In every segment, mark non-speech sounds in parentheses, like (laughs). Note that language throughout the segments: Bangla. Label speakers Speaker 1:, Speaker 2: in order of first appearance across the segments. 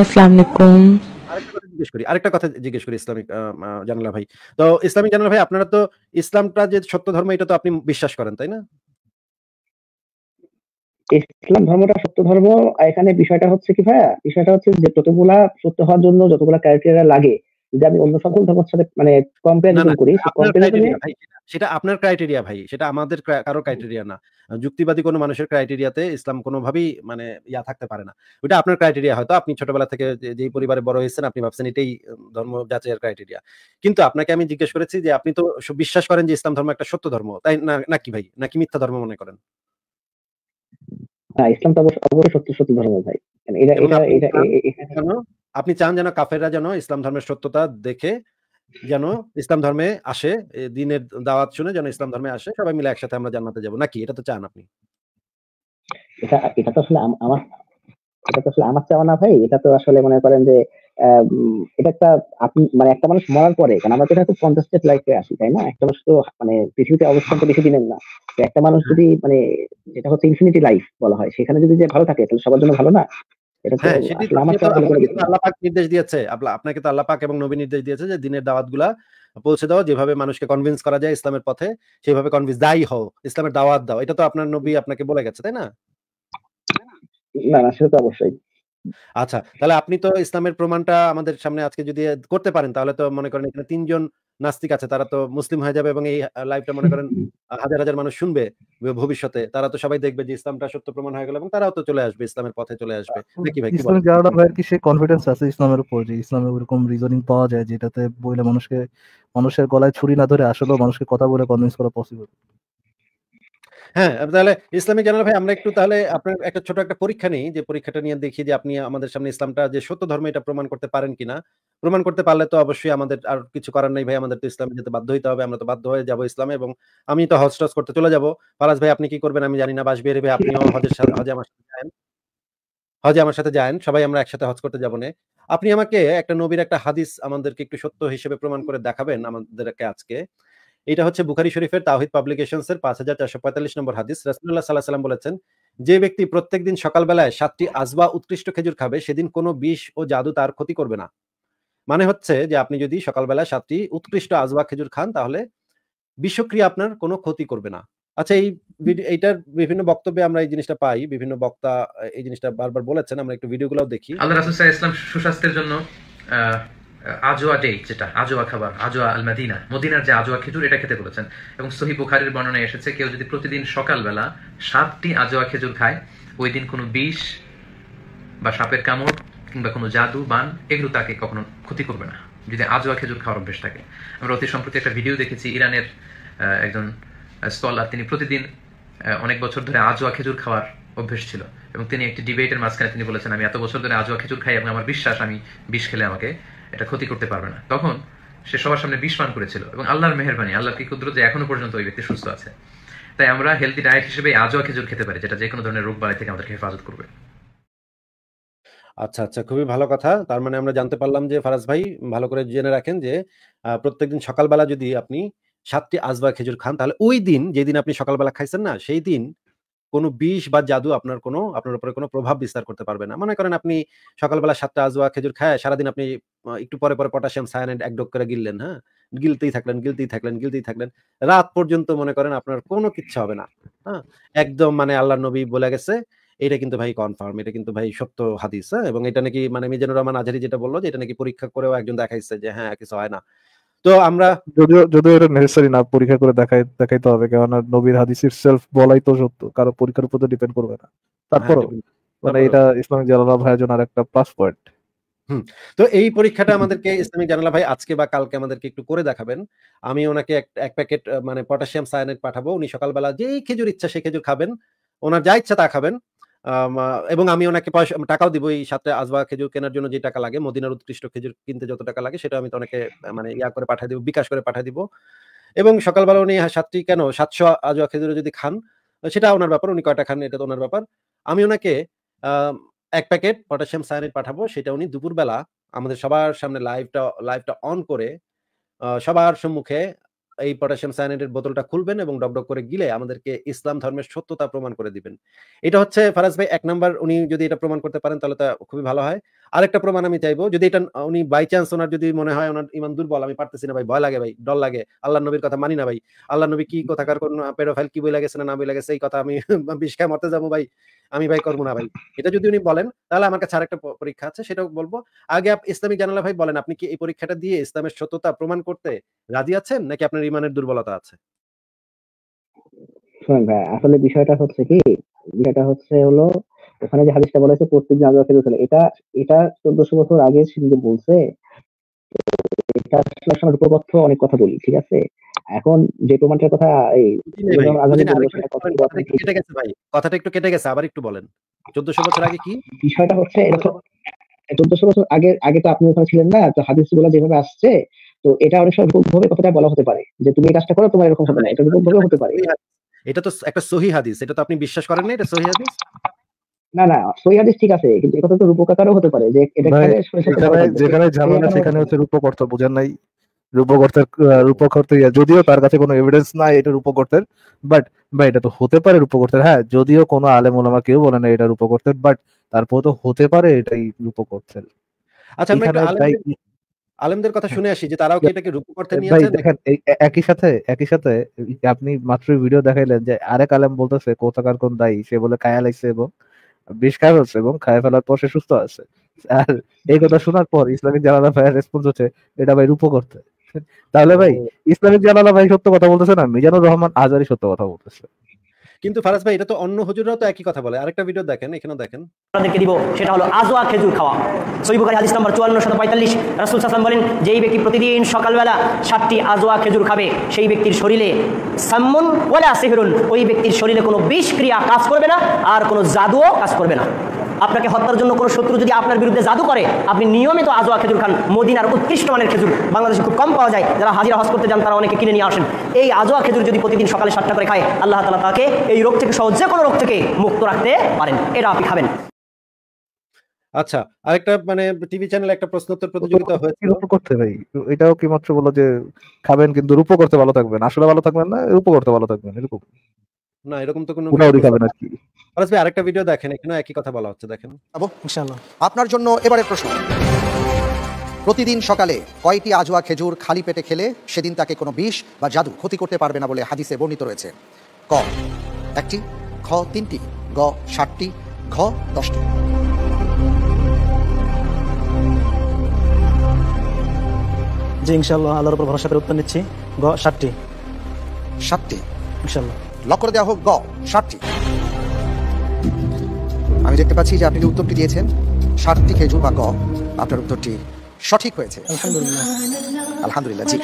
Speaker 1: আসসালামু
Speaker 2: জিজ্ঞেস করি আরেকটা কথা জিজ্ঞেস করি ইসলামিক জানালা ভাই তো ইসলামিক জানালা ভাই আপনারা তো ইসলামটা যে সত্য ধর্ম এটা তো আপনি বিশ্বাস করেন তাই না
Speaker 3: ইসলাম ধর্মটা সত্য ধর্ম এখানে বিষয়টা হচ্ছে কি ভাইয়া বিষয়টা হচ্ছে যে যতগুলা সত্য হওয়ার জন্য যতগুলা ক্রাইটেরিয়া লাগে যদি আমি অন্য সকল ধর্মের সাথে মানে কম্পারিজন করি
Speaker 2: সেটা আপনার ক্রাইটেরিয়া ভাই সেটা আমাদের কারো ক্রাইটেরিয়া না যুক্তিবাদী কোনো মানুষের ক্রাইটেরিয়াতে ইসলাম কোনোভাবেই মানে ইয়া থাকতে পারে না ওটা আপনার ক্রাইটেরিয়া হয়তো আপনি ছোটবেলা থেকে যেই পরিবারে বড় হয়েছেন আপনি ভাবছেন এটাই ধর্ম যাচাইয়ের ক্রাইটেরিয়া কিন্তু আপনাকে আমি জিজ্ঞেস করেছি যে আপনি তো বিশ্বাস করেন যে ইসলাম ধর্ম একটা সত্য ধর্ম তাই না নাকি ভাই নাকি মিথ্যা ধর্ম মনে করেন
Speaker 3: হ্যাঁ ইসলাম তো অবশ্যই সত্য সত্য ধর্ম ভাই মানে, এটা এটা
Speaker 2: এটা আপনি চান যেন কাফেররা যেন ইসলাম ধর্মের সত্যতা দেখে যেন ইসলাম ধর্মে আসে দিনের দাওয়াত শুনে যেন ইসলাম ধর্মে আসে সবাই মিলে একসাথে আমরা জান্নাতে যাব নাকি এটা তো চান আপনি
Speaker 3: এটা এটা তো আসলে আমার এটা তো আসলে আমার চাওয়া না ভাই এটা তো আসলে মনে করেন যে এটা একটা আপনি মানে একটা মানুষ মরার পরে কারণ আমরা তো এটা খুব কন্টেস্টেড লাইফে আসি তাই না একটা মানুষ তো মানে পৃথিবীতে অবস্থান তো বেশি দিনের না একটা মানুষ হ্যাঁ। যদি মানে এটা হচ্ছে ইনফিনিটি লাইফ বলা হয় সেখানে যদি যে ভালো থাকে তাহলে সবার জন্য ভালো না হ্যাঁ,
Speaker 2: নির্দেশ দিয়েছে আপনাকে তো আল্লাহ পাক এবং নবী নির্দেশ দিয়েছে যে দিনের পৌঁছে দাও যেভাবে মানুষকে কনভিন্স করা যায় ইসলামের পথে সেভাবে কনভিন্স দায়ী হও ইসলামের দাওয়াত দাও এটা তো আপনার নবী আপনাকে বলে গেছে তাই না না না সেটা অবশ্যই আচ্ছা তাহলে আপনি তো ইসলামের প্রমাণটা আমাদের সামনে আজকে যদি করতে পারেন তাহলে তো মনে করেন এখানে তিনজন নাস্তিক আছে তারা তো মুসলিম হয়ে যাবে এবং এই লাইভটা মনে করেন হাজার হাজার মানুষ শুনবে ভবিষ্যতে তারা তো সবাই দেখবে যে ইসলামটা সত্য প্রমাণ হয়ে গেল এবং তারাও তো চলে আসবে ইসলামের পথে চলে আসবে আচ্ছা, নাকি ভাই ইসলাম যারা ভাই
Speaker 1: কি সে কনফিডেন্স আছে ইসলামের উপর যে ইসলামের ওরকম রিজনিং পাওয়া যায় যেটাতে বইলে মানুষকে মানুষের গলায় ছুরি না ধরে আসলেও মানুষকে কথা বলে কনভিন্স করা পসিবল
Speaker 2: হ্যাঁ তাহলে ইসলামী জানাল ভাই আমরা একটু হ্যাঁ। তাহলে আপনার একটা ছোট একটা পরীক্ষা নেই যে পরীক্ষাটা নিয়ে দেখি যে আপনি আমাদের সামনে ইসলামটা যে সত্য ধর্ম এটা প্রমাণ করতে পারেন কিনা প্রমাণ করতে পারলে তো অবশ্যই আমাদের আর কিছু করার নেই ভাই আমাদের তো ইসলামে যেতে বাধ্য হইতে হবে আমরা তো বাধ্য হয়ে যাবো ইসলামে এবং আমি তো হজ টস করতে চলে যাবো ফারাজ ভাই আপনি কি করবেন আমি জানি না বাস বের ভাই আপনিও হজের সাথে হজে আমার সাথে যান হজে আমার সাথে যান সবাই আমরা একসাথে হজ করতে যাবো না আপনি আমাকে একটা নবীর একটা হাদিস আমাদেরকে একটু সত্য হিসেবে প্রমাণ করে দেখাবেন আমাদেরকে আজকে এটা হচ্ছে বুখারি শরীফের তাহিদ পাবলিকেশনস এর পাঁচ হাজার চারশো পঁয়তাল্লিশ নম্বর হাদিস রাসুল্লাহ সাল্লাহ সাল্লাম বলেছেন যে ব্যক্তি প্রত্যেক দিন সকালবেলায় সাতটি আসবা উৎকৃষ্ট খেজুর খাবে সেদিন কোনো বিষ ও জাদু তার ক্ষতি করবে না মানে হচ্ছে যে আপনি যদি সকালবেলা সাতটি উৎকৃষ্ট আসবা খেজুর খান তাহলে বিষক্রিয়া আপনার কোনো ক্ষতি করবে না আচ্ছা এই এইটার বিভিন্ন বক্তব্যে আমরা এই জিনিসটা পাই বিভিন্ন বক্তা এই জিনিসটা বারবার বলেছেন আমরা একটু ভিডিওগুলো দেখি আল্লাহ রাসুল
Speaker 1: ইসলাম সুস্বাস্থ্যের জন্য আজোয়া ডে যেটা আজোয়া খাবার আজোয়া আল মাদিনা মদিনার যে আজোয়া খেজুর এটা খেতে বলেছেন এবং সহি বুখারের বর্ণনায় এসেছে কেউ যদি প্রতিদিন সকালবেলা সাতটি আজোয়া খেজুর খায় ওই দিন কোনো বিষ বা সাপের কামড় কিংবা কোনো জাদু বান এগুলো তাকে কখনো ক্ষতি করবে না যদি আজোয়া খেজুর খাওয়ার অভ্যেস থাকে আমরা অতি সম্প্রতি একটা ভিডিও দেখেছি ইরানের একজন স্কলার তিনি প্রতিদিন অনেক বছর ধরে আজোয়া খেজুর খাওয়ার অভ্যেস ছিল এবং তিনি একটি ডিবেটের মাঝখানে তিনি বলেছেন আমি এত বছর ধরে আজোয়া খেজুর খাই এবং আমার বিশ্বাস আমি বিষ খেলে আমাকে এটা ক্ষতি করতে পারবে না তখন সে সবার সামনে বিষ পান করেছিল এবং আল্লাহর মেহরবানি আল্লাহ কি ক্ষুদ্র যে এখনো পর্যন্ত ওই ব্যক্তি সুস্থ আছে তাই আমরা হেলদি ডায়েট হিসেবে আজও খেজুর খেতে পারি যেটা যে কোনো ধরনের রোগ বালাই থেকে আমাদেরকে হেফাজত করবে
Speaker 2: আচ্ছা আচ্ছা খুবই ভালো কথা তার মানে আমরা জানতে পারলাম যে ফারাজ ভাই ভালো করে জেনে রাখেন যে প্রত্যেকদিন সকালবেলা যদি আপনি সাতটি আসবা খেজুর খান তাহলে ওই দিন যেদিন আপনি সকালবেলা খাইছেন না সেই দিন কোনো বিষ বা জাদু আপনার কোনো আপনার উপরে কোনো প্রভাব বিস্তার করতে পারবে না মনে করেন আপনি সকালবেলা সাতটা আজোয়া খেজুর খায় সারাদিন আপনি একটু পরে পরে পটাশিয়াম সায়ানাইড এক ডক করে গিললেন হ্যাঁ গিলতেই থাকলেন গিলতেই থাকলেন গিলতেই থাকলেন রাত পর্যন্ত মনে করেন আপনার কোনো কিচ্ছু হবে না হ্যাঁ একদম মানে আল্লাহ নবী বলে গেছে এটা কিন্তু ভাই কনফার্ম এটা কিন্তু ভাই সত্য হাদিস হ্যাঁ এবং এটা নাকি মানে মিজানুর রহমান আজারি যেটা বললো যে এটা নাকি পরীক্ষা করেও একজন দেখাইছে যে হ্যাঁ কিছু হয় না তো আমরা
Speaker 1: যদিও যদিও এটা নেসেসারি না পরীক্ষা করে দেখাই দেখাইতে হবে কারণ নবীর হাদিস সেলফ বলাই তো সত্য কারো পরীক্ষার উপর তো ডিপেন্ড করবে না তারপর হ্যাঁ, মানে এটা ইসলামিক জালালা ভাইয়ের জন্য আরেকটা প্লাস পয়েন্ট
Speaker 2: তো এই পরীক্ষাটা আমাদেরকে ইসলামিক জানালা ভাই আজকে বা কালকে আমাদেরকে একটু করে দেখাবেন আমি ওনাকে এক প্যাকেট মানে পটাশিয়াম সায়ানেট পাঠাবো উনি সকালবেলা যেই খেজুর ইচ্ছা সেই খেজুর খাবেন ওনার যা ইচ্ছা তা খাবেন এবং আমি ওনাকে পয়সা টাকাও দিব এই সাথে আজবা খেজুর কেনার জন্য যে টাকা লাগে মদিনার উৎকৃষ্ট খেজুর কিনতে যত টাকা লাগে সেটা আমি তো অনেকে মানে ইয়া করে পাঠিয়ে দিব বিকাশ করে পাঠিয়ে দিব এবং সকালবেলা উনি সাতটি কেন সাতশো আজবা খেজুর যদি খান সেটা ওনার ব্যাপার উনি কয়টা খান এটা তো ওনার ব্যাপার আমি ওনাকে এক প্যাকেট পটাশিয়াম সায়ানেট পাঠাবো সেটা উনি দুপুরবেলা আমাদের সবার সামনে লাইভটা লাইভটা অন করে সবার সম্মুখে এই পটাশিয়াম সায়ানাইডের বোতলটা খুলবেন এবং ডকডক করে গিলে আমাদেরকে ইসলাম ধর্মের সত্যতা প্রমাণ করে দিবেন এটা হচ্ছে ফারাজ ভাই এক নাম্বার উনি যদি এটা প্রমাণ করতে পারেন তাহলে তা খুবই ভালো হয় আরেকটা প্রমাণ আমি চাইবো যদি এটা উনি বাই চান্স ওনার যদি মনে হয় ওনার ইমান দুর্বল আমি পারতেছি না ভাই ভয় লাগে ভাই ডর লাগে আল্লাহ নবীর কথা মানি না ভাই আল্লাহ নবী কি কথাকার কোন পেডোফাইল কি বই লাগেছে না বই লাগেছে এই কথা আমি (laughs) বিষ্কায় মরতে যাবো ভাই আমি ভাই করবো না ভাই এটা যদি উনি বলেন তাহলে আমার কাছে আরেকটা পরীক্ষা আছে সেটাও বলবো আগে ইসলামিক জানালা ভাই বলেন আপনি কি এই পরীক্ষাটা দিয়ে ইসলামের সত্যতা প্রমাণ করতে রাজি আছেন নাকি আপনার ইমানের দুর্বলতা আছে
Speaker 3: শুনুন ভাই আসলে বিষয়টা হচ্ছে কি বিষয়টা হচ্ছে হলো ওখানে যে হাদিসটা বলা হয়েছে প্রত্যেক দিন আজাদ ফেরত এটা এটা চোদ্দশো বছর আগে যে বলছে এটা আসলে রূপকথ্য অনেক কথা বলি ঠিক আছে এখন যে প্রমাণটার কথা এই
Speaker 2: কথাটা একটু কেটে গেছে আবার একটু বলেন চোদ্দশো বছর আগে কি
Speaker 3: বিষয়টা হচ্ছে এরকম চোদ্দশো বছর আগে আগে তো আপনি ওখানে ছিলেন না তো হাদিস গুলা যেভাবে আসছে তো এটা অনেক সময় ভাবে কথাটা বলা হতে পারে যে তুমি এই কাজটা করো তোমার এরকম হবে না এটা ভাবে হতে পারে
Speaker 2: এটা তো একটা সহি হাদিস এটা তো আপনি বিশ্বাস করেন না এটা সহি হাদিস
Speaker 3: না না ঠিক আছে কিন্তু তো রূপকাকারও হতে পারে যে যেখানে ঝামেলা সেখানে হচ্ছে নাই
Speaker 1: যদিও তার কাছে কোনো এভিডেন্স নাই এটা বাট বা এটা তো হতে পারে হ্যাঁ যদিও কোনো আলেম ওলামা কেউ বলে না এটা বাট তারপর তো হতে পারে এটাই রূপক আচ্ছা আমরা
Speaker 2: আলেমদের কথা শুনে আসি যে তারাও কি এটাকে রূপক নিয়ে দেখেন
Speaker 1: একই সাথে একই সাথে আপনি মাত্র ভিডিও দেখাইলেন যে আরেক আলেম বলতেছে কোথাকার কোন দায়ী সে বলে কায়া লাগছে এবং বিষ খায় হচ্ছে এবং খায় ফেলার পর সে সুস্থ আছে আর এই কথা শোনার পর ইসলামিক জানালা ভাইয়ের রেসপন্স হচ্ছে এটা ভাই রূপ করতে তাহলে ভাই ইসলামিক জানালা ভাই সত্য কথা বলতেছে না মিজানুর রহমান আজারি সত্য কথা বলতেছে
Speaker 2: কিন্তু ফারাজ ভাই এটা তো অন্য হুজুররাও তো একই কথা বলে আরেকটা ভিডিও দেখেন এখানে দেখেন আপনাদেরকে দিব সেটা হলো আজওয়া খেজুর খাওয়া
Speaker 3: সহিহ বুখারী হাদিস নম্বর 5445 রাসূল সাল্লাল্লাহু আলাইহি বলেন যেই ব্যক্তি প্রতিদিন সকালবেলা সাতটি আজওয়া খেজুর খাবে সেই ব্যক্তির শরীরে সাম্মন ওয়ালা সিহরুন ওই ব্যক্তির শরীরে কোনো বিষ ক্রিয়া কাজ করবে না আর কোনো জাদুও কাজ করবে না আপনাকে হত্যার জন্য কোনো শত্রু যদি আপনার বিরুদ্ধে জাদু করে আপনি নিয়মিত আজোয়া খেজুর খান মদিনার উৎকৃষ্ট মানের খেজুর বাংলাদেশে খুব কম পাওয়া যায় যারা হাজিরা হজ করতে যান তারা অনেকে কিনে নিয়ে আসেন এই আজোয়া খেজুর যদি প্রতিদিন সকালে সাতটা করে খায় আল্লাহ তালা তাকে এই রোগ থেকে সহ যে কোনো রোগ থেকে মুক্ত রাখতে পারেন এটা আপনি খাবেন
Speaker 2: আচ্ছা আরেকটা মানে টিভি চ্যানেল একটা প্রশ্নোত্তর প্রতিযোগিতা হয়েছে
Speaker 1: রূপ করতে ভাই এটাও কি মাত্র বলো যে খাবেন কিন্তু রূপ করতে ভালো থাকবেন আসলে ভালো থাকবেন না রূপ করতে ভালো থাকবেন এরকম
Speaker 2: না এরকম তো কোনো খাবেন আর কি খরচ ভাই আরেকটা ভিডিও দেখেন এখানে একই কথা বলা হচ্ছে দেখেন আবু ইনশাআল্লাহ আপনার জন্য এবারে প্রশ্ন প্রতিদিন সকালে কয়টি আজওয়া খেজুর খালি পেটে খেলে সেদিন তাকে কোনো বিষ বা জাদু ক্ষতি করতে পারবে না বলে হাদিসে বর্ণিত রয়েছে ক একটি খ তিনটি গ ষাটটি ঘ দশটি জি ইনশাল্লাহ আল্লাহর উপর ভরসা করে উত্তর নিচ্ছি গ ষাটটি সাতটি ইনশাল্লাহ লক করে দেওয়া হোক গ ষাটটি
Speaker 3: আমি দেখতে পাচ্ছি যে আপনি যে উত্তরটি দিয়েছেন সাতটি খেজুর বা গ আপনার উত্তরটি সঠিক হয়েছে আলহামদুলিল্লাহ আলহামদুলিল্লাহ জি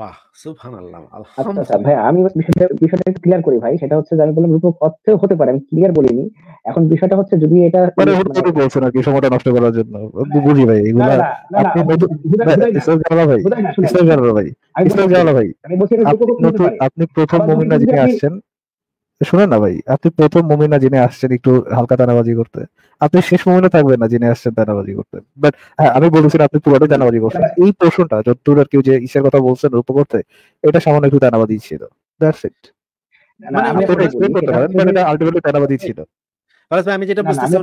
Speaker 2: বাহ সুবহানাল্লাহ আচ্ছা, ভাই আমি
Speaker 3: বিষয়টা একটু ক্লিয়ার করি ভাই সেটা হচ্ছে আমি বললাম রূপক অর্থেও হতে পারে আমি ক্লিয়ার বলিনি এখন বিষয়টা হচ্ছে যদি এটা মানে ওটা
Speaker 1: বলছেন সময়টা নষ্ট করার জন্য বুঝি ভাই এগুলা আপনি ইসলাম ভাই ইসলাম ভাই ইসলাম ভাই আপনি প্রথম মুমিনা যিনি আসছেন শুনেন না ভাই আপনি প্রথম মুমিনা জেনে আসছেন একটু হালকা দানাবাজি করতে আপনি শেষ মুমিনা থাকবেন না জেনে আসছেন দানাবাজি করতে বাট হ্যাঁ আমি বলেছিলাম আপনি পুরোটা দানাবাজি করছেন হ্যাঁ। এই প্রশ্নটা যতদূর আর কেউ যে ঈশ্বর কথা বলছেন রূপ করতে এটা সামান্য একটু দানাবাজি ছিল দ্যাটস
Speaker 2: মানে ইট আমি যেটা বুঝতেছি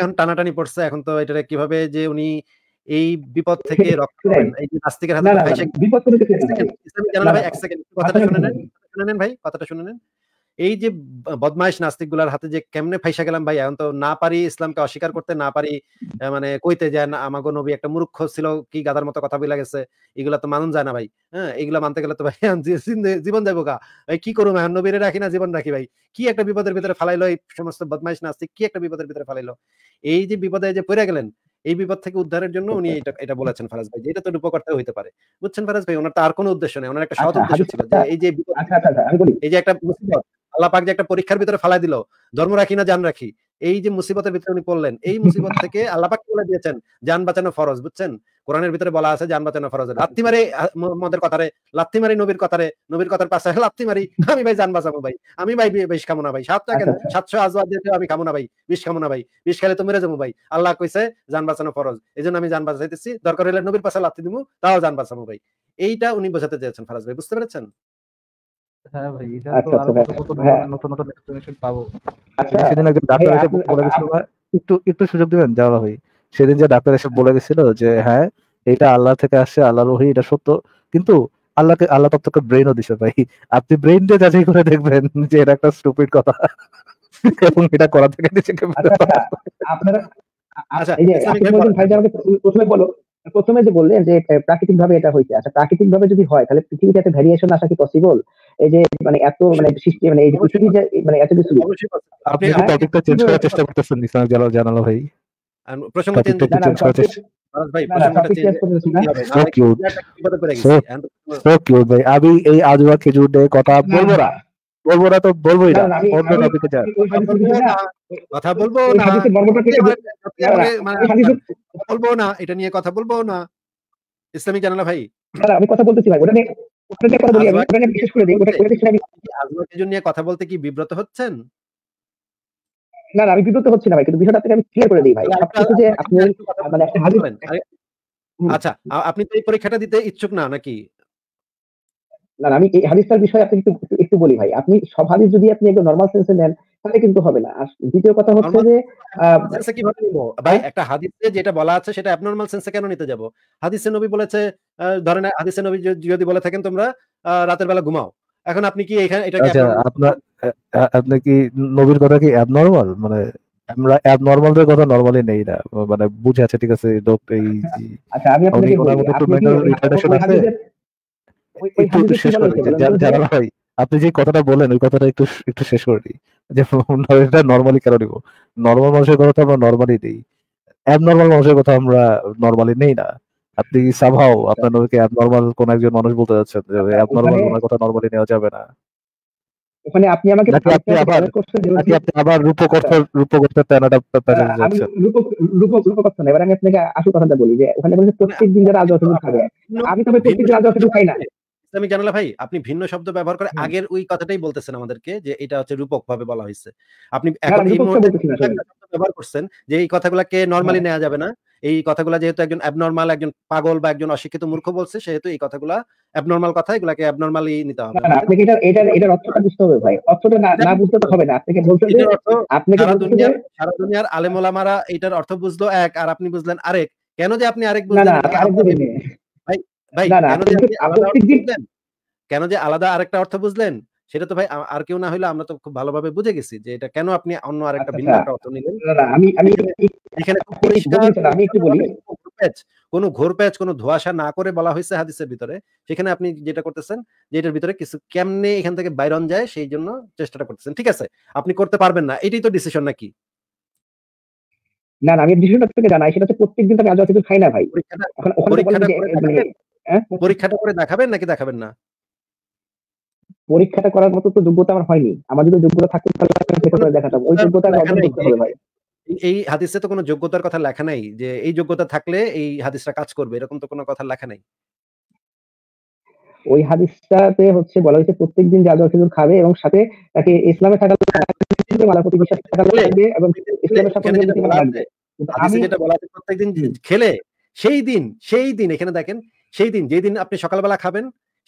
Speaker 2: এখন টানাটানি পড়ছে এখন তো এটা কিভাবে যে উনি এই বিপদ হ্যাঁ, থেকে রক্ষা হ্যাঁ। এই যে নাস্তিকের হাতে কথাটা শুনে শুনে নেন ভাই কথাটা শুনে নেন এই যে বদমাইশ নাস্তিক গুলার হাতে যে কেমনে ফাইসা গেলাম ভাই এখন তো না পারি ইসলামকে অস্বীকার করতে না পারি মানে কইতে যায় না আমাগো নবী একটা মূর্খ ছিল কি গাদার মতো কথা বলে গেছে এগুলা তো মানুন যায় না ভাই হ্যাঁ এগুলো মানতে গেলে তো ভাই জীবন যাবো গা ভাই কি করুম এখন নবীরে রাখি না জীবন রাখি ভাই কি একটা বিপদের ভিতরে ফালাইলো এই সমস্ত বদমাইশ নাস্তিক কি একটা বিপদের ভিতরে ফালাইলো এই যে বিপদে যে পড়ে গেলেন এই বিপদ থেকে উদ্ধারের জন্য উনি এটা এটা বলেছেন ফারাজ ভাই এটা তো রূপকর্তা হইতে পারে বুঝছেন ফারাজ ভাই ওনার তো আর কোনো উদ্দেশ্য নেই ওনার একটা সৎ আচ্ছা, উদ্দেশ্য আচ্ছা, ছিল যে এই যে আচ্ছা, এই যে একটা মুসিবত আল্লাহ পাক যে একটা পরীক্ষার ভিতরে ফালাই দিল ধর্ম রাখি না জান রাখি এই যে মুসিবতের ভিতরে উনি পড়লেন এই মুসিবত থেকে আল্লাহ পাক বলে দিয়েছেন যান বাঁচানো ফরজ বুঝছেন কোরআনের ভিতরে বলা আছে যান বাঁচানো ফরজ লাত্তি মারি মদের কথারে লাত্তি মারি নবীর কথারে নবীর কথার পাশে (laughs) লাত্তি মারি আমি ভাই যান বাঁচাবো ভাই আমি ভাই বেশ কামনা ভাই সাতটা কেন আচ্ছা। সাতশো আজওয়া দিয়ে আমি কামনা ভাই বিষ কামনা ভাই বিষ খেলে তো মেরে যাবো ভাই আল্লাহ কইছে যান বাঁচানো ফরজ এই জন্য আমি যান বাঁচাইতেছি দরকার হলে নবীর পাশে লাত্তি দিব তাও যান বাঁচাবো ভাই এইটা উনি বোঝাতে চেয়েছেন ফরাজ ভাই বুঝতে পেরেছেন হ্যাঁ আচ্ছা,
Speaker 1: আচ্ছা, হ্যাঁ। আচ্ছা, সেদিন একটু সুযোগ দিবেন সেদিন যে ডাক্তার এসে বলে গেছিল যে হ্যাঁ এটা আল্লাহ থেকে আসে আল্লাহ রহি এটা সত্য কিন্তু আল্লাহকে আল্লাহ তত্ত্বকে ব্রেনও দিছে ভাই আপনি ব্রেন দিয়ে যাচাই করে দেখবেন যে এটা একটা স্টুপিড কথা এবং এটা করা থেকে নিজেকে আপনারা
Speaker 3: আচ্ছা ভাই আমাকে প্রথমে বলো প্রথমে যে বললেন যে প্রাকৃতিক ভাবে এটা হয়েছে আচ্ছা প্রাকৃতিক ভাবে যদি হয় তাহলে পৃথিবীতে একটা ভ্যারিয়েশন আসা কি পসিবল এই যে মানে এত মানে সৃষ্টি মানে এই যে পৃথিবী যে মানে এত কিছু
Speaker 1: আপনি হ্যাঁ? টপিকটা চেঞ্জ করার চেষ্টা করতেছেন নিসান জানাল জানাল ভাই প্রসঙ্গ চেঞ্জ করার চেষ্টা আমি এই আজবা খেজুর কথা বলবো না
Speaker 2: বলবো না তো বলবোই না অন্য টপিকে যা কথা বলবো না মানে বলবো না এটা নিয়ে কথা বলবো না ইসলামিক জানালা ভাই
Speaker 3: আমি কথা বলতেছি ভাই ওটা নিয়ে আচ্ছা আপনি তো এই
Speaker 2: পরীক্ষাটা দিতে ইচ্ছুক না নাকি
Speaker 3: না আমি এই হাদিসটার বিষয়ে আপনি একটু একটু বলি ভাই আপনি সব হাদিস যদি আপনি একদম নর্মাল সেন্সে নেন তাহলে কিন্তু হবে না আর দ্বিতীয় কথা হচ্ছে যে
Speaker 2: ভাই হ্যাঁ? একটা হাদিসে যেটা বলা আছে সেটা অ্যাবনরমাল সেন্সে কেন নিতে যাব হাদিসে নবী বলেছে ধরেন হাদিসে নবী যদি বলে থাকেন তোমরা রাতের বেলা ঘুমাও এখন আপনি কি এখানে এটা এটাকে আচ্ছা,
Speaker 1: আপনার আপনি কি নবীর কথা কি অ্যাবনরমাল মানে আমরা অ্যাবনর্মালদের কথা নরমালি নেই না মানে বুঝে আছে ঠিক আছে ডক্টর এই আচ্ছা, আচ্ছা আমি আপনাকে বলি আপনি কি
Speaker 3: শেষ করে
Speaker 1: আপনি যে কথাটা বলেন ওই কথাটা একটু একটু শেষ করে দিই যে এটা নর্মালি কেন নিব নর্মাল মানুষের কথা তো আমরা নর্মালি দিই অ্যাবনর্মাল মানুষের কথা আমরা নর্মালি নেই না আপনি সাভাও আপনার ওকে অ্যাবনর্মাল কোন একজন মানুষ বলতে যাচ্ছেন যে অ্যাবনর্মাল কোন কথা নর্মালি নেওয়া যাবে না
Speaker 3: ওখানে আপনি আমাকে আপনি আবার আপনি
Speaker 1: আবার রূপকর্থ রূপকর্থ তেনাটা
Speaker 3: যাচ্ছেন রূপকর্থ না এবার আমি আপনাকে আসল কথাটা বলি যে ওখানে বলছে প্রত্যেকদিন যারা আজ আমি তবে প্রত্যেকদিন আজ খাই না
Speaker 2: আমি জানালা ভাই আপনি ভিন্ন শব্দ ব্যবহার করে আগের ওই কথাটাই বলতেছেন আমাদেরকে যে এটা হচ্ছে রূপক ভাবে বলা হয়েছে আপনি হ্যাঁ, এখন এই ব্যবহার করছেন যে এই কথাগুলোকে নর্মালি হ্যাঁ। নেওয়া যাবে না এই কথাগুলো যেহেতু একজন অ্যাবনর্মাল একজন পাগল বা একজন অশিক্ষিত মূর্খ বলছে সেহেতু এই কথাগুলো অ্যাবনর্মাল কথা এগুলাকে অ্যাবনর্মালি নিতে হবে আপনি এটা
Speaker 3: এটা এটা অর্থটা বুঝতে হবে ভাই অর্থটা না না বুঝতে তো হবে না আপনাকে বলতে হবে আপনি সারা দুনিয়ার
Speaker 2: সারা দুনিয়ার আলেম ওলামারা এটার অর্থ বুঝলো এক আর আপনি বুঝলেন আরেক কেন যে আপনি আরেক বুঝলেন না না কেন যে আলাদা আরেকটা অর্থ বুঝলেন সেটা তো ভাই আর কেউ না হইলে আমরা তো খুব ভালোভাবে বুঝে গেছি যে এটা কেন আপনি অন্য আরেকটা আচ্ছা, ভিন্ন আচ্ছা। একটা অর্থ নিলেন আমি একটু বলি কোনো ঘোর প্যাচ কোন ধোয়াশা না করে বলা হয়েছে হাদিসের ভিতরে সেখানে আপনি যেটা করতেছেন যে এটার ভিতরে কিছু কেমনে এখান থেকে বাইরন যায় সেই জন্য চেষ্টাটা করতেছেন ঠিক আছে আপনি করতে পারবেন না এটাই তো ডিসিশন নাকি
Speaker 3: না না আমি ডিসিশনটা থেকে জানাই সেটা তো প্রত্যেকদিন আমি আজও কিছু খাই না ভাই এখন ওখানে
Speaker 2: হ্যাঁ? পরীক্ষাটা করে দেখাবেন নাকি দেখাবেন না
Speaker 3: পরীক্ষাটা করার মতো তো যোগ্যতা আমার হয়নি আমার যদি যোগ্যতা থাকতো তাহলে দেখাতাম ওই যোগ্যতা ভাই
Speaker 2: এই হাদিসে তো কোনো যোগ্যতার কথা লেখা নাই যে এই যোগ্যতা থাকলে এই হাদিসটা কাজ করবে এরকম তো কোনো কথা লেখা নাই
Speaker 3: ওই হাদিসটাতে হচ্ছে বলা হয়েছে প্রত্যেকদিন যা যা খেজুর খাবে এবং সাথে তাকে ইসলামে থাকা মালা প্রতি বিশ্বাস থাকা লাগবে এবং ইসলামের সাথে লাগবে
Speaker 2: হাদিসে যেটা বলা আছে প্রত্যেকদিন খেলে সেই দিন সেই দিন এখানে দেখেন সেই দিন যেই দিন আপনি সকালবেলা খাবেন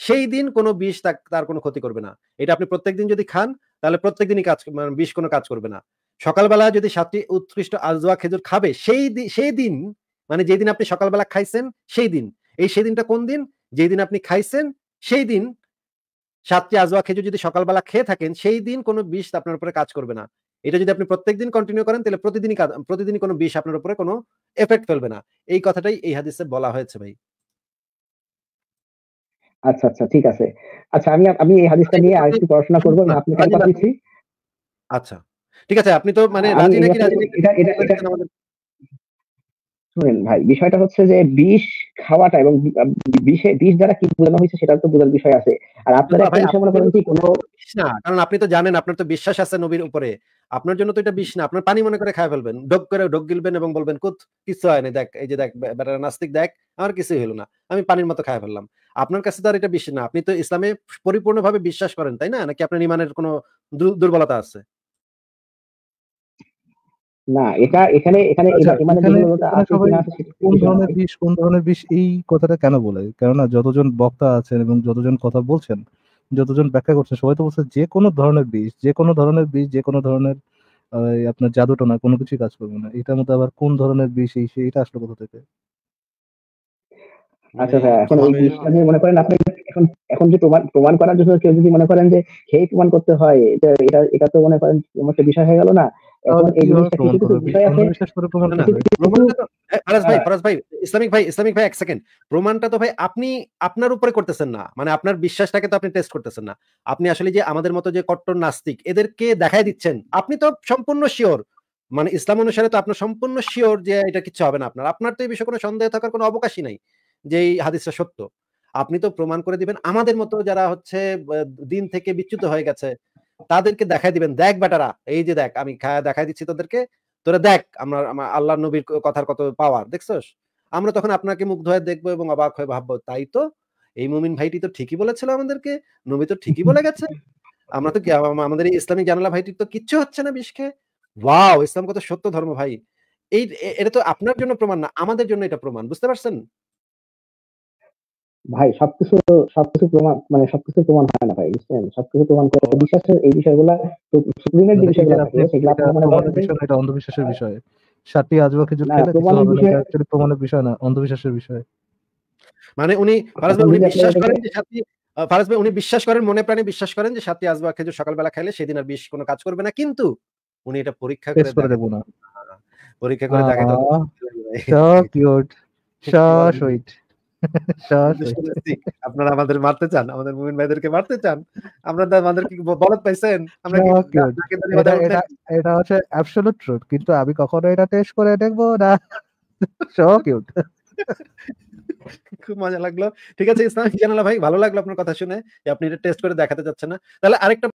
Speaker 2: সেই দিন কোনো বিষ তার কোনো ক্ষতি করবে না এটা আপনি প্রত্যেক দিন যদি খান তাহলে প্রত্যেক দিনই কাজ মানে বিষ কোনো কাজ করবে না সকালবেলা যদি সাতটি উৎকৃষ্ট আজোয়া খেজুর খাবে সেই সেই দিন মানে যেদিন আপনি সকালবেলা খাইছেন সেই দিন এই সেই দিনটা কোন দিন যেই দিন আপনি খাইছেন সেই দিন সাতটি আজোয়া খেজুর যদি সকালবেলা খেয়ে থাকেন সেই দিন কোনো বিষ আপনার উপরে কাজ করবে না এটা যদি আপনি প্রত্যেক দিন কন্টিনিউ করেন তাহলে প্রতিদিনই প্রতিদিনই কোনো বিষ আপনার উপরে কোনো এফেক্ট ফেলবে না এই কথাটাই এই হাদিসে বলা হয়েছে ভাই
Speaker 3: আচ্ছা আচ্ছা ঠিক আছে আচ্ছা আমি আমি এই হাদিসটা নিয়ে আচ্ছা, আর একটু পড়াশোনা করবো আচ্ছা, আপনি কথা আচ্ছা। দিচ্ছি আচ্ছা
Speaker 2: ঠিক আছে আপনি তো মানে রাজি নাকি রাজি এটা এটা
Speaker 3: শুনেন ভাই বিষয়টা হচ্ছে যে বিষ খাওয়াটা এবং বিষে বিষ দ্বারা কি বোঝানো হয়েছে সেটা তো বোঝার বিষয় আছে আর আপনারা মনে করেন কি কোনো
Speaker 2: না কারণ আপনি তো জানেন আপনার তো বিশ্বাস আছে নবীর উপরে আপনার জন্য তো এটা বিষ না আপনার পানি মনে করে খায় ফেলবেন ডোক করে ডোক গিলবেন এবং বলবেন কুত কিছু হয়নি দেখ এই যে দেখ বেটা নাস্তিক দেখ আমার কিছুই হলো না আমি পানির মতো খায় ফেললাম আপনার কাছে তো আর এটা বিষ না আপনি তো ইসলামে পরিপূর্ণভাবে বিশ্বাস করেন তাই না নাকি আপনার ইমানের কোনো দুর্বলতা আছে
Speaker 3: না এটা
Speaker 1: এখানে এখানে মানে কোন ধরনের বিষ কোন ধরনের বিষ এই কথাটা কেন বলে কেননা যতজন বক্তা আছেন এবং যতজন কথা বলছেন যতজন ব্যাখ্যা করছেন সবাই তো বলছে যে কোনো ধরনের বিষ যে কোনো ধরনের বিষ যে কোনো ধরনের আপনার জাদুটনা কোনো কিছুই কাজ করবে না এটার মধ্যে আবার কোন ধরনের বিষ এই এটা আসলো কোথা থেকে আচ্ছা মানে এখন এই বিষটা
Speaker 3: নিয়ে মনে করেন আপনি এখন এখন যে প্রমাণ প্রমাণ করার জন্য কেউ যদি মনে করেন যে সেই প্রমাণ করতে হয় এটা এটা এটা তো মনে করেন একটা বিষয় হয়ে গেল না
Speaker 2: ইসলামিক ভাই ইসলামিক ভাই এক সেকেন্ড প্রমাণটা তো ভাই আপনি আপনার উপরে করতেছেন না মানে আপনার বিশ্বাসটাকে তো আপনি টেস্ট করতেছেন না আপনি আসলে যে আমাদের মতো যে কট্টর নাস্তিক এদেরকে দেখাই দিচ্ছেন আপনি তো সম্পূর্ণ শিওর মানে ইসলাম অনুসারে তো আপনার সম্পূর্ণ শিওর যে এটা কিছু হবে না আপনার আপনার তো এই বিষয়ে কোনো সন্দেহ থাকার কোনো অবকাশই নাই যে এই হাদিসটা সত্য আপনি তো প্রমাণ করে দিবেন আমাদের মতো যারা হচ্ছে দিন থেকে বিচ্যুত হয়ে গেছে তাদেরকে দেখাই দিবেন দেখ বেটারা এই যে দেখ আমি দেখাই দিচ্ছি তাদেরকে তোরা দেখ আমরা আল্লাহ নবীর কথার কত পাওয়ার দেখছস আমরা তখন আপনাকে মুগ্ধ হয়ে দেখবো এবং অবাক হয়ে ভাববো তাই তো এই মুমিন ভাইটি তো ঠিকই বলেছিল আমাদেরকে নবী তো ঠিকই বলে গেছে আমরা তো আমাদের এই ইসলামী জানালা ভাইটির তো কিচ্ছু হচ্ছে না বিষকে ওয়াও ইসলাম কত সত্য ধর্ম ভাই এই এটা তো আপনার জন্য প্রমাণ না আমাদের জন্য এটা প্রমাণ বুঝতে পারছেন
Speaker 3: ভাই সবকিছু সবকিছু প্রমাণ মানে সবকিছু প্রমাণ হয় না ভাই বুঝছেন সবকিছু প্রমাণ করে বিশ্বাসের এই বিষয়গুলা তো সুপ্রিমের যে মানে বিষয়গুলো
Speaker 1: এটা অন্ধবিশ্বাসের বিষয় সাতটি আজবা খেজুর খেলে অ্যাকচুয়ালি প্রমাণের বিষয় না অন্ধবিশ্বাসের বিষয়
Speaker 2: মানে উনি ফারাজ ভাই উনি বিশ্বাস করেন যে সাতটি ফারাজ ভাই উনি বিশ্বাস করেন মনে প্রাণে বিশ্বাস করেন যে সাতটি আজবাকে যে সকালবেলা খাইলে সেদিন আর বিষ কোনো কাজ করবে না কিন্তু উনি এটা পরীক্ষা করে দেবো না পরীক্ষা করে দেখেন সো
Speaker 1: কিউট সো সুইট (laughs)
Speaker 2: আপনারা আমাদের মারতে চান আমাদের মুমিন ভাইদেরকে মারতে চান আমরা আমাদের কি বলত পাইছেন আমরা
Speaker 1: এটা হচ্ছে অ্যাবসলিউট ট্রুথ কিন্তু আমি কখনো এটা টেস্ট করে দেখবো না সো কিউট
Speaker 2: খুব মজা লাগলো ঠিক আছে ইসলাম জানালা ভাই ভালো লাগলো আপনার কথা শুনে যে আপনি এটা টেস্ট করে দেখাতে চাচ্ছেন না তাহলে আরেকটা